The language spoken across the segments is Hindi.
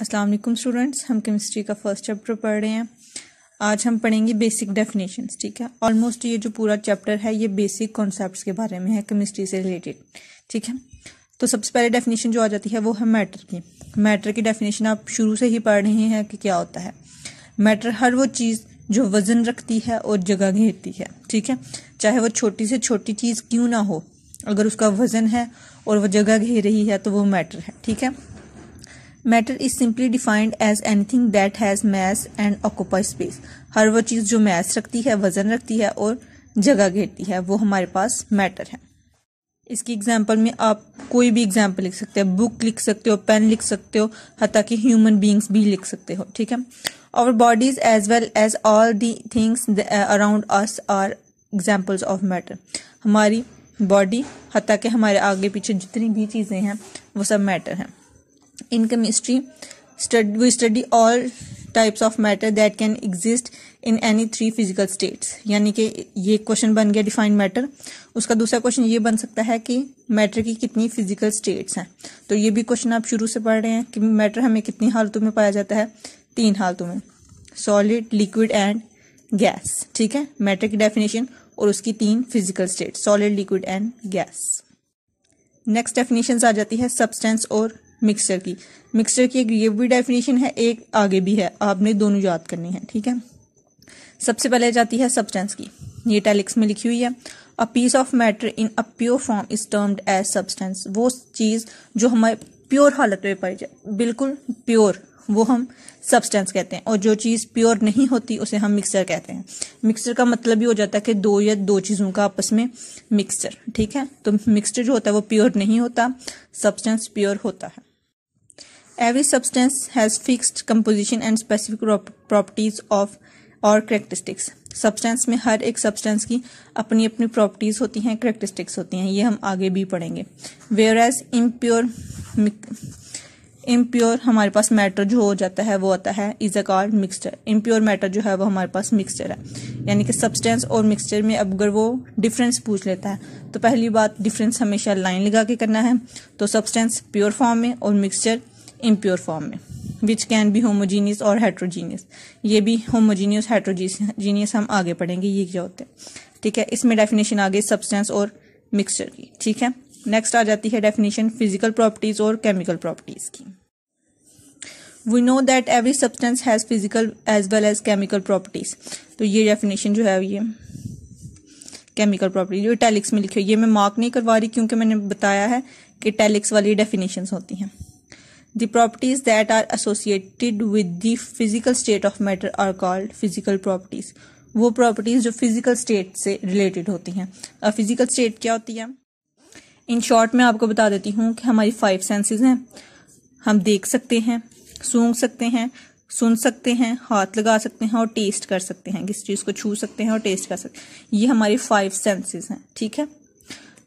अस्सलाम वालेकुम स्टूडेंट्स हम केमिस्ट्री का फर्स्ट चैप्टर पढ़ रहे हैं आज हम पढ़ेंगे बेसिक डेफिनेशंस ठीक है ऑलमोस्ट ये जो पूरा चैप्टर है ये बेसिक कॉन्सेप्ट्स के बारे में है केमिस्ट्री से रिलेटेड ठीक है तो सबसे पहले डेफिनेशन जो आ जाती है वो है मैटर की मैटर की डेफिनेशन आप शुरू से ही पढ़ रहे हैं कि क्या होता है मैटर हर वो चीज़ जो वजन रखती है और जगह घेरती है ठीक है चाहे वो छोटी से छोटी चीज़ क्यों ना हो अगर उसका वजन है और वह जगह घेर रही है तो वो मैटर है ठीक है matter is simply defined as anything that has mass and occupy space हर वो चीज़ जो मैस रखती है वजन रखती है और जगह घेरती है वो हमारे पास मैटर है इसकी एग्जाम्पल में आप कोई भी एग्जाम्पल लिख सकते हो बुक लिख सकते हो पेन लिख सकते हो हत्या कि ह्यूमन बींग्स भी लिख सकते हो ठीक है our bodies as well as all the things around us are examples of matter हमारी बॉडी हत्या के हमारे आगे पीछे जितनी भी चीज़ें हैं वो सब मैटर हैं in chemistry we study all types of matter that can exist in any three physical states यानी कि ये क्वेश्चन बन गया डिफाइंड मैटर उसका दूसरा क्वेश्चन ये बन सकता है कि मैटर की कितनी फिजिकल स्टेट्स हैं तो ये भी क्वेश्चन आप शुरू से पढ़ रहे हैं कि मैटर हमें कितनी हालतों में पाया जाता है तीन हालतों में सॉलिड लिक्विड एंड गैस ठीक है मैटर की डेफिनेशन और उसकी तीन physical state solid liquid and gas next definition आ जाती है सब्सटेंस और मिक्सचर की मिक्सचर की एक ये भी डेफिनेशन है एक आगे भी है आपने दोनों याद करनी है ठीक है सबसे पहले जाती है सब्सटेंस की ये टैलिक्स में लिखी हुई है a piece of matter in a pure form is termed as substance वो चीज़ जो हमारे प्योर हालत में पाई जाए बिल्कुल प्योर वो हम सब्सटेंस कहते हैं और जो चीज़ प्योर नहीं होती उसे हम मिक्सचर कहते हैं मिक्सचर का मतलब ये हो जाता है कि दो या दो चीज़ों का आपस में मिक्सचर ठीक है तो मिक्सचर जो होता है वो प्योर नहीं होता सब्सटेंस प्योर होता है every substance has fixed composition and specific properties of और करेक्टरिस्टिक्स सब्सटेंस में हर एक सब्सटेंस की अपनी अपनी प्रॉपर्टीज होती हैं करेक्टरिस्टिक्स होती हैं ये हम आगे भी पढ़ेंगे वेयर एज इम्प्योर इम्प्योर हमारे पास मैटर जो हो जाता है वो आता है is a called mixture impure matter जो है वो हमारे पास मिक्सचर है यानी कि सब्सटेंस और मिक्सचर में अब अगर वो डिफरेंस पूछ लेता है तो पहली बात डिफरेंस हमेशा लाइन लगा के करना है तो सब्सटेंस प्योर फॉर्म में और मिक्सचर इम्प्योर फॉर्म में विच कैन बी होमोजीनियस और हाइड्रोजीनियस ये भी होमोजीनियस हाइड्रोजीनियस हम आगे पढ़ेंगे ये क्या होते हैं ठीक है इसमें डेफिनेशन आ गई सब्सटेंस और मिक्सचर की ठीक है नेक्स्ट आ जाती है डेफिनेशन फिजिकल प्रॉपर्टीज और केमिकल प्रॉपर्टीज की we know that every substance has physical as well as chemical properties तो ये डेफिनेशन जो है ये केमिकल प्रॉपर्टी जो टेलिक्स में लिखी हुई ये मैं मार्क नहीं करवा रही क्योंकि मैंने बताया है कि टेलिक्स वाली डेफिनेशन होती हैं The properties that are associated with the physical state of matter are called physical properties. वो प्रॉपर्टीज जो फिजिकल स्टेट से रिलेटेड होती हैं अब फिजिकल स्टेट क्या होती है इन शॉर्ट में आपको बता देती हूँ कि हमारी फाइव सेंसेस हैं हम देख सकते हैं सूंघ सकते हैं सुन सकते हैं हाथ लगा सकते हैं और टेस्ट कर सकते हैं किस चीज़ को छू सकते हैं और टेस्ट कर सकते हैं ये हमारी फाइव सेंसेस हैं ठीक है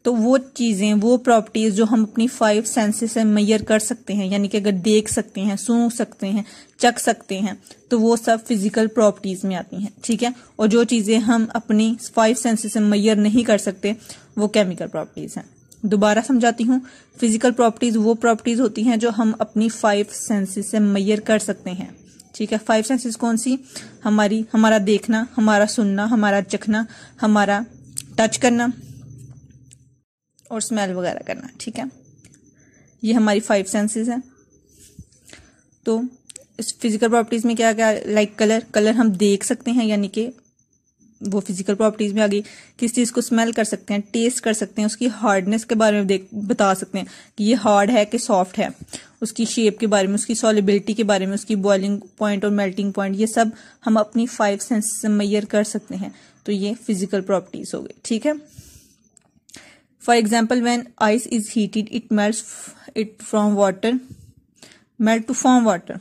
तो वो चीज़ें वो प्रॉपर्टीज़ जो हम अपनी फाइव सेंसेस से मैयर कर सकते हैं यानी कि अगर देख सकते हैं सूंघ सकते हैं चख सकते हैं तो वो सब फिजिकल प्रॉपर्टीज़ में आती हैं ठीक है और जो चीज़ें हम अपनी फाइव सेंसेस से मैयर नहीं कर सकते वो केमिकल प्रॉपर्टीज़ हैं दोबारा समझाती हूँ फिजिकल प्रॉपर्टीज़ वो प्रॉपर्टीज़ होती हैं जो हम अपनी फाइव सेंसेस से मैयर कर सकते हैं ठीक है फाइव सेंसेस कौन सी हमारी हमारा देखना हमारा सुनना हमारा चखना हमारा टच करना और स्मेल वगैरह करना ठीक है ये हमारी फाइव सेंसेस हैं तो इस फिज़िकल प्रॉपर्टीज़ में क्या क्या लाइक कलर कलर हम देख सकते हैं यानी कि वो फिजिकल प्रॉपर्टीज़ में आ गई किस चीज़ को स्मेल कर सकते हैं टेस्ट कर सकते हैं उसकी हार्डनेस के बारे में देख बता सकते हैं कि ये हार्ड है कि सॉफ्ट है उसकी शेप के बारे में उसकी सॉलिबिलिटी के बारे में उसकी बॉइलिंग पॉइंट और मेल्टिंग पॉइंट ये सब हम अपनी फाइव सेंस से मैयर कर सकते हैं तो ये फिजिकल प्रॉपर्टीज़ हो गई ठीक है for example when ice is heated it melts it from water melt to form water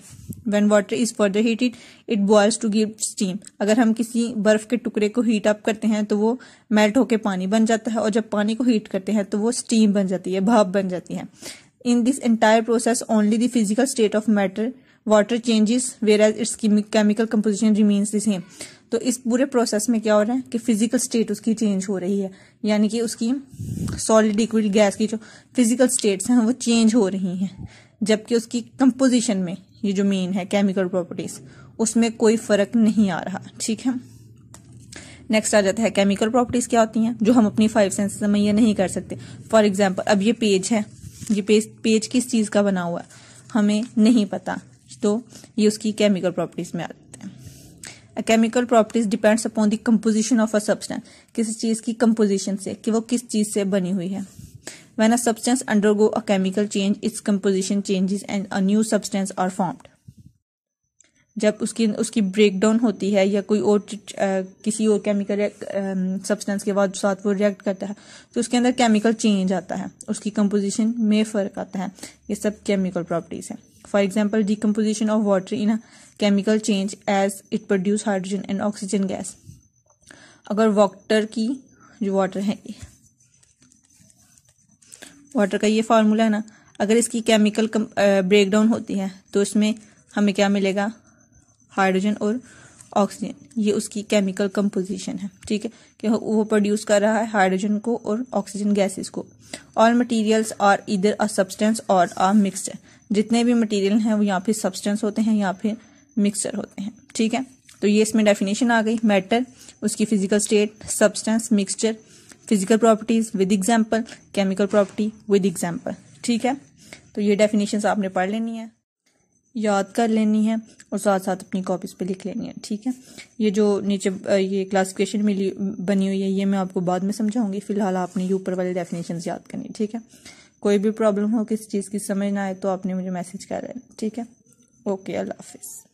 when water is further heated it boils to give steam अगर हम किसी बर्फ के टुकड़े को हीट अप करते हैं तो वो मेल्ट होकर पानी बन जाता है और जब पानी को हीट करते हैं तो वो स्टीम बन जाती है भाप बन जाती है in this entire process only the physical state of matter water changes where as its chemical composition remains the same तो इस पूरे प्रोसेस में क्या हो रहा है कि फिजिकल स्टेट उसकी चेंज हो रही है यानी कि उसकी सॉलिड लिक्विड गैस की जो फिजिकल स्टेट्स हैं वो चेंज हो रही हैं जबकि उसकी कंपोजिशन में ये जो मेन है केमिकल प्रॉपर्टीज उसमें कोई फर्क नहीं आ रहा ठीक है नेक्स्ट आ जाता है केमिकल प्रॉपर्टीज क्या होती हैं जो हम अपनी फाइव सेंस से ये नहीं कर सकते फॉर एग्जाम्पल अब ये पेज है ये पेज पेज किस चीज़ का बना हुआ है हमें नहीं पता तो ये उसकी केमिकल प्रॉपर्टीज में आ जाते हैं chemical properties depends upon the composition of a substance किसी चीज की कंपोजिशन से कि वो किस चीज से बनी हुई है when a substance undergo a chemical change its composition changes and a new substance are formed जब उसकी उसकी ब्रेकडाउन होती है या कोई और आ, किसी और केमिकल सब्सटेंस के बाद साथ वो रिएक्ट करता है तो उसके अंदर केमिकल चेंज आता है उसकी कंपोजिशन में फ़र्क आता है ये सब केमिकल प्रॉपर्टीज़ हैं for example decomposition of water in chemical change as it produce hydrogen and oxygen gas अगर वाटर की जो वाटर है वाटर का ये फार्मूला है ना अगर इसकी केमिकल ब्रेकडाउन होती है तो इसमें हमें क्या मिलेगा हाइड्रोजन और ऑक्सीजन ये उसकी केमिकल कंपोजिशन है ठीक है कि वो प्रोड्यूस कर रहा है हाइड्रोजन को और ऑक्सीजन गैसेस को ऑल मटेरियल्स आर इधर अ सब्सटेंस और अ मिक्सचर जितने भी मटेरियल हैं वो यहाँ पे सब्सटेंस होते हैं या फिर मिक्सचर होते हैं ठीक है तो ये इसमें डेफिनेशन आ गई मैटर उसकी physical state substance mixture physical properties with example chemical property with example ठीक है तो ये डेफिनेशन आपने पढ़ लेनी है याद कर लेनी है और साथ साथ अपनी कॉपीज़ पे लिख लेनी है ठीक है ये जो नीचे ये क्लासिफिकेशन मिली बनी हुई है ये मैं आपको बाद में समझाऊंगी फ़िलहाल आपने ये ऊपर वाले डेफिनेशन याद करनी ठीक है कोई भी प्रॉब्लम हो किसी चीज़ की समझ ना आए तो आपने मुझे मैसेज कर रहे ठीक है ओके अल्लाह हाफिज़